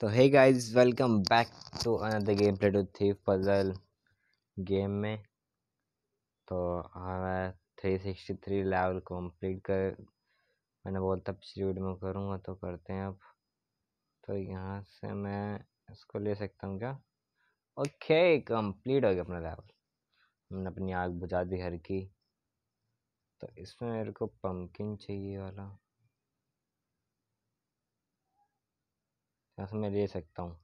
तो hey guys welcome back to another gameplay to थी puzzle game में तो हमें three sixty three level complete कर मैंने बोलता पिछली वीडियो में करूँगा तो करते हैं अब तो यहाँ से मैं इसको ले सकता हूँ क्या ओके कंप्लीट हो गया अपना लेवल हमने अपनी आग बुझा दी घर की तो इसमें मेरे को पम्पकिन चाहिए वाला मैं ले सकता हूँ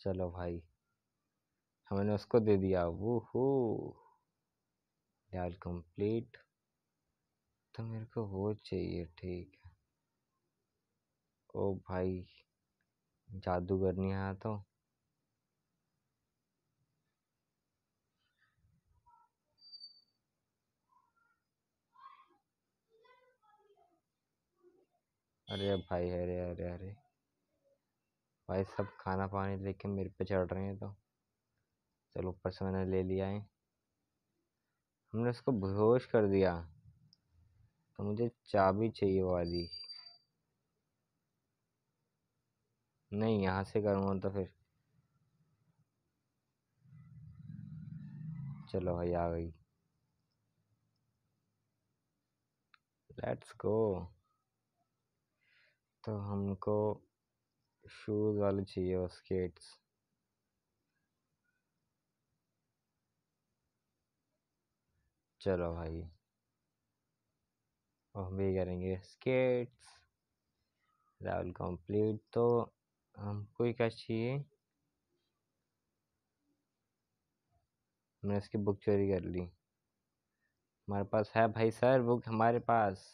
चलो भाई हमने उसको दे दिया वो हो डाल कंप्लीट तो मेरे को वो चाहिए ठीक है ओ भाई जादूगर नहीं तो अरे भाई अरे अरे अरे भाई सब खाना पानी लेके मेरे पे चढ़ रहे हैं तो चलो ऊपर से मैंने ले लिया है हमने उसको बेहोश कर दिया तो मुझे चाबी चाहिए वाली नहीं यहाँ से करूँगा तो फिर चलो भाई आ गई लेट्स गो तो हमको शूज़ वाले चाहिए और स्केट्स चलो भाई और हम भी करेंगे स्केट्स लेवल कंप्लीट तो हमको ही क्या चाहिए मैंने इसकी बुक चोरी कर ली हमारे पास है भाई सर बुक हमारे पास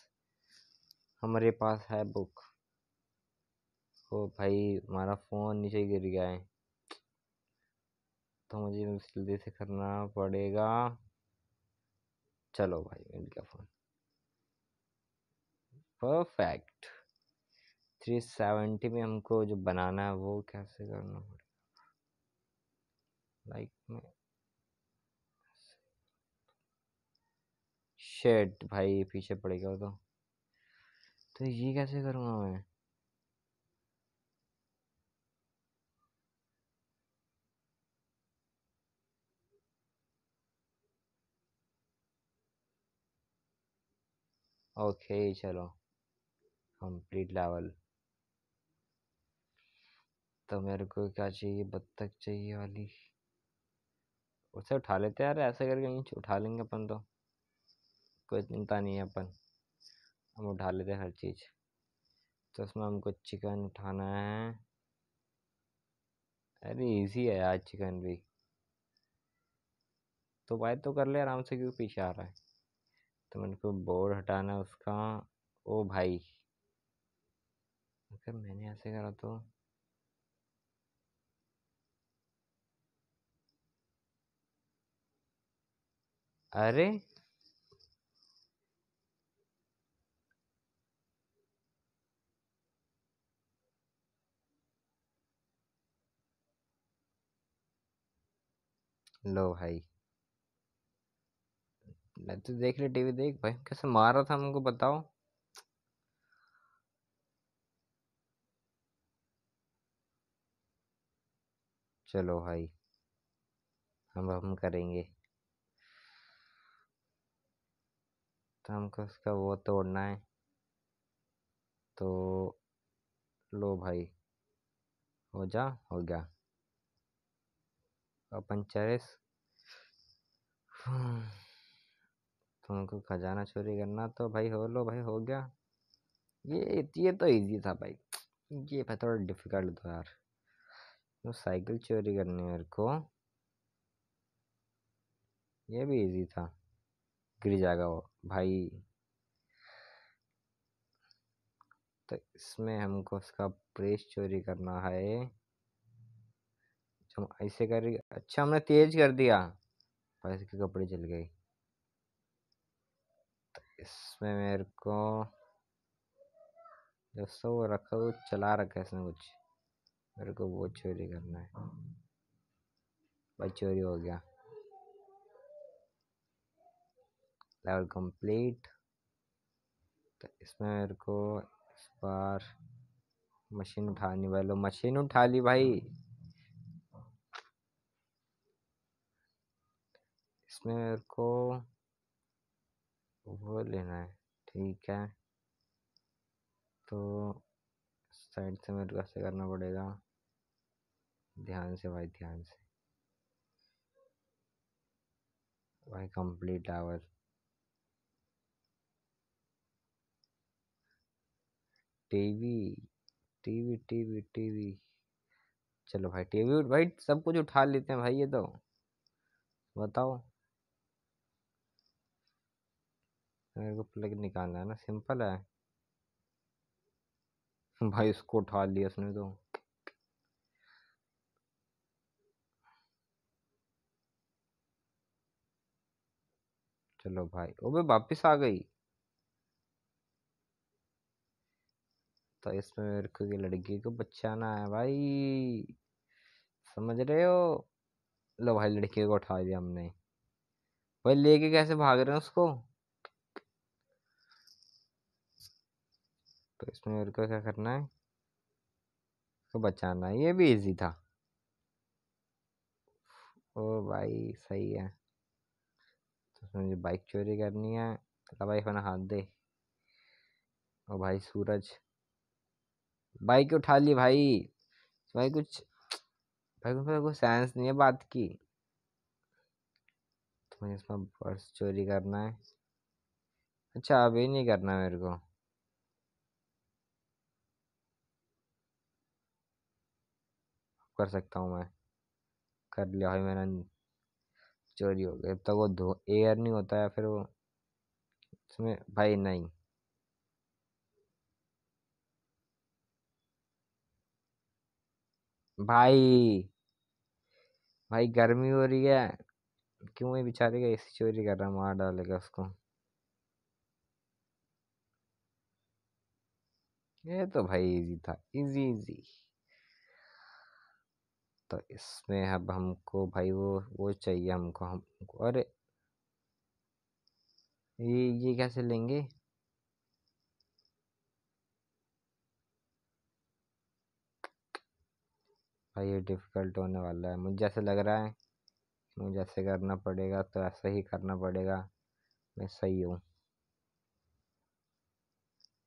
हमारे पास है बुक उसको तो भाई हमारा फ़ोन नीचे गिर गया है तो मुझे जल्दी से करना पड़ेगा चलो भाई मिल गया फ़ोन परफेक्ट थ्री सेवेंटी में हमको जो बनाना है वो कैसे करना पड़ेगा लाइक में शेट भाई पीछे पड़ेगा तो तो ये कैसे करूँगा मैं ओके चलो कंप्लीट लेवल तो मेरे को क्या चाहिए बत्तख चाहिए वाली उसे उठा लेते यार ऐसे करके नीचे उठा लेंगे अपन तो कोई चिंता नहीं है अपन हम उठा लेते हैं हर चीज़ तो उसमें हमको चिकन उठाना है अरे इजी है यार चिकन भी तो भाई तो कर ले आराम से क्यों पीछे आ रहा है तो मेरे को बोर्ड हटाना उसका ओ भाई अगर मैंने ऐसे करा तो अरे लो भाई मैं तो देख रही टीवी देख भाई कैसे मारा था हमको बताओ चलो भाई हम हम करेंगे तो हमको उसका वो तोड़ना है तो लो भाई हो जा हो गया अपन चरस हम्म। तुमको खजाना चोरी करना तो भाई हो लो भाई हो गया ये ये तो इजी था भाई ये भाई थोड़ा डिफिकल्ट था यार तो साइकिल चोरी करनी मेरे को ये भी इजी था गिर जाएगा वो भाई तो इसमें हमको उसका प्रेस चोरी करना है हम ऐसे कर अच्छा हमने तेज कर दिया पर इसके कपड़े चल गए इसमें मेरे को जो सो रखा वो चला रखा है इसने कुछ मेरे को वो चोरी करना है भाई चोरी हो गया लेवल कंप्लीट तो इसमें मेरे को इस बार मशीन उठानी भाई लो मशीन उठा ली भाई इसमें मेरे को वो लेना है ठीक है तो साइड से मेरे को ऐसे करना पड़ेगा ध्यान से भाई ध्यान से भाई complete our TV TV TV TV चलो भाई टीवी भाई सब कुछ उठा लेते हैं भाई ये तो बताओ मेरे को प्लग तो निकालना है ना सिंपल है भाई उसको उठा लिया उसने तो चलो भाई ओबे वापिस आ गई तो इसमें मेरे को ये लड़की को ना है भाई समझ रहे हो लो भाई लड़की को उठा दिया हमने भाई लेके कैसे भाग रहे हैं उसको तो इसमें मेरे को क्या करना है इसको बचाना है ये भी इजी था ओ भाई सही है तो मुझे बाइक चोरी करनी है अल्लाह भाई अपना हाथ दे और भाई सूरज बाइक उठा ली भाई भाई कुछ भाई कुछ कुछ साइंस नहीं है बात की तो मुझे इसमें पर्स चोरी करना है अच्छा अभी नहीं करना मेरे को कर सकता हूँ मैं कर लिया भाई मैंने चोरी हो गई तक वो धो एयर नहीं होता है फिर वो उसमें भाई नहीं भाई भाई गर्मी हो रही है क्यों ये बेचारे का एसी चोरी कर रहा मार डालेगा उसको ये तो भाई इजी था इजी इजी तो इसमें अब हमको भाई वो वो चाहिए हमको हमको अरे ये ये कैसे लेंगे भाई ये डिफ़िकल्ट होने वाला है मुझे ऐसे लग रहा है मुझे ऐसे करना पड़ेगा तो ऐसे ही करना पड़ेगा मैं सही हूँ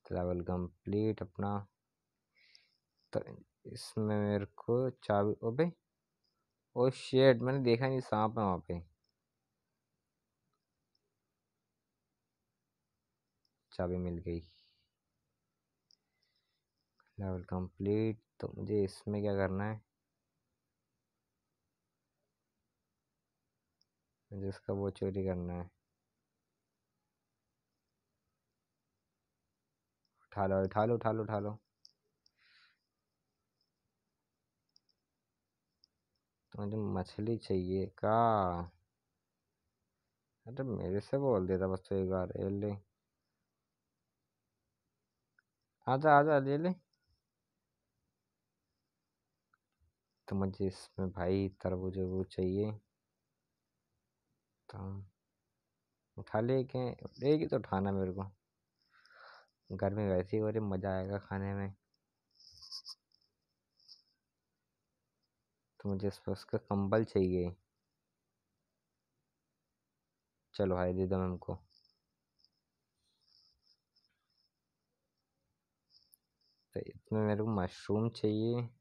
ट्रेवल कंप्लीट अपना तो इसमें मेरे को चाबी अबे ओ शेड मैंने देखा नहीं सांप है वहाँ पे चाबी मिल गई लेवल कंप्लीट तो मुझे इसमें क्या करना है मुझे इसका वो चोरी करना है उठा लो उठा लो उठा लो उठा लो मुझे मछली चाहिए का अरे मेरे से बोल देता बस तो एक बार ले ले आजा आजा ले ले तो मुझे इसमें भाई तरबूज वो चाहिए तो उठा ले के एक ही तो उठाना मेरे को गर्मी वैसी हो रही मज़ा आएगा खाने में तो मुझे इस पर उसका कंबल चाहिए चलो भाई दे दो हमको तो इसमें मेरे को मशरूम चाहिए यहाँ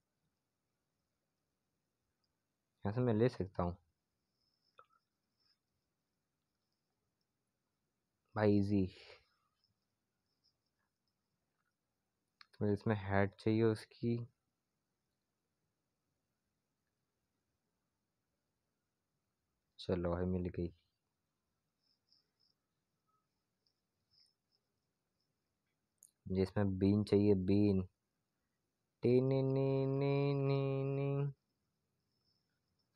से मैं ले सकता हूँ भाई जी तो इसमें हेड चाहिए उसकी चलो भाई मिल गई जिसमें बीन चाहिए बीन नी नी नी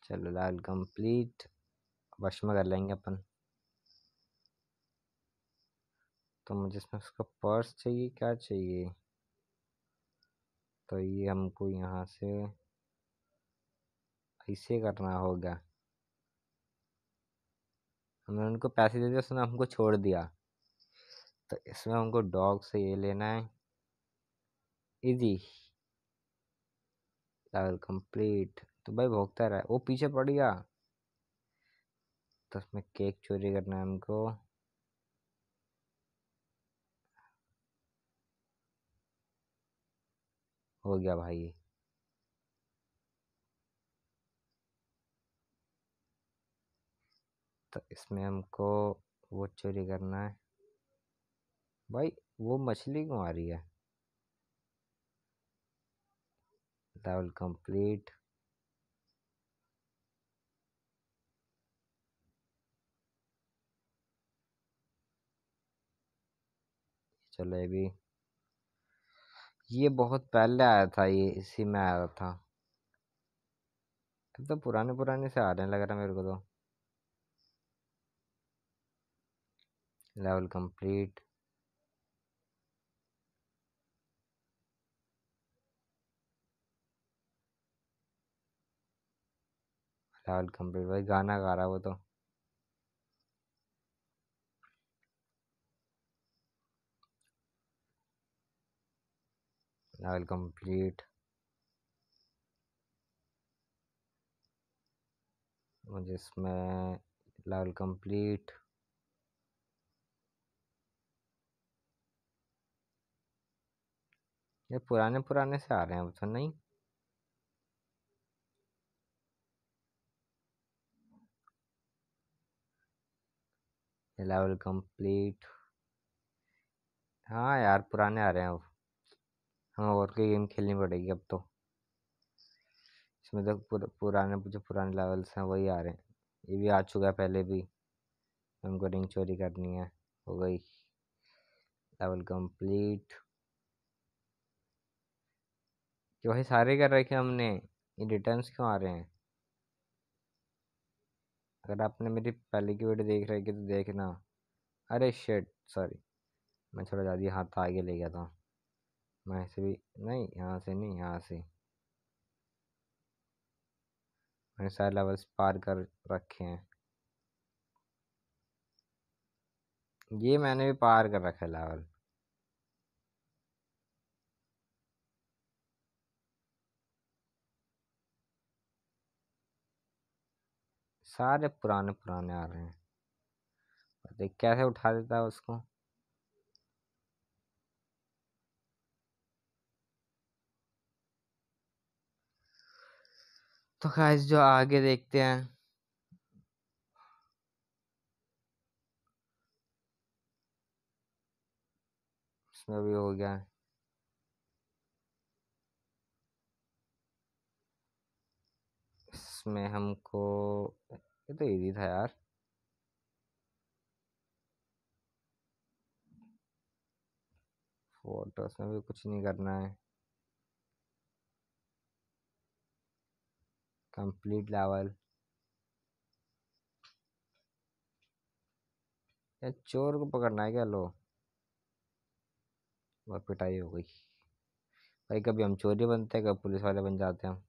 चलो लाल कंप्लीट वश में कर लेंगे अपन तो मुझे इसमें उसका पर्स चाहिए क्या चाहिए तो ये हमको यहाँ से ऐसे करना होगा हमने उनको पैसे दे दिए उसने हमको छोड़ दिया तो इसमें हमको डॉग से ये लेना है इजी लेवल कंप्लीट तो भाई भोगता रहा वो पीछे पड़ गया तो उसमें केक चोरी करना है हमको हो गया भाई तो इसमें हमको वो चोरी करना है भाई वो मछली क्यों आ रही है लेवल कंप्लीट चलो ये भी ये बहुत पहले आया था ये इसी में आया था अब तो पुराने पुराने से आ रहे हैं लग रहा मेरे को तो level complete लेवल कंप्लीट भाई गाना गा रहा वो तो लेवल कंप्लीट मुझे इसमें लेवल कंप्लीट ये पुराने पुराने से आ रहे हैं अब तो नहीं लेवल कंप्लीट हाँ यार पुराने आ रहे हैं अब हमें और कोई गेम खेलनी पड़ेगी अब तो इसमें तो पुराने जो पुराने लेवल्स हैं वही आ रहे हैं ये भी आ चुका है पहले भी हमको रिंग चोरी करनी है हो गई लेवल कंप्लीट कि भाई सारे कर रखे हमने ये रिटर्न्स क्यों आ रहे हैं अगर आपने मेरी पहले की वीडियो देख रखी तो देखना अरे शेट सॉरी मैं थोड़ा ज़्यादा हाथ आगे ले गया था मैं ऐसे भी नहीं यहाँ से नहीं यहाँ से मैंने सारे लेवल्स पार कर रखे हैं ये मैंने भी पार कर रखा है लेवल सारे पुराने पुराने आ रहे हैं देख कैसे उठा देता है उसको तो खास जो आगे देखते हैं इसमें भी हो गया है इसमें हमको ये तो इजी था यार फोटोस में भी कुछ नहीं करना है कंप्लीट लेवल चोर को पकड़ना है क्या लो और पिटाई हो गई भाई कभी हम चोरी बनते हैं कभी पुलिस वाले बन जाते हैं हम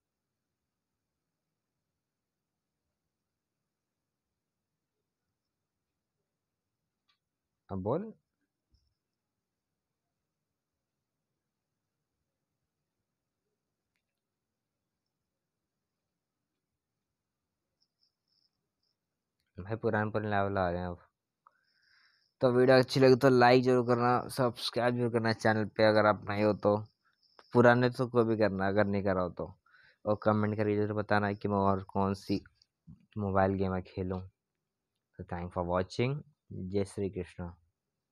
हम बोल भाई पुराने पुराने लेवल आ रहे हैं अब तो वीडियो अच्छी लगी तो लाइक जरूर करना सब्सक्राइब जरूर करना चैनल पे अगर आप नहीं हो तो पुराने तो को भी करना अगर नहीं करा हो तो और कमेंट करके जरूर बताना कि मैं और कौन सी मोबाइल गेमें खेलूँ तो थैंक फॉर वॉचिंग जय श्री कृष्णा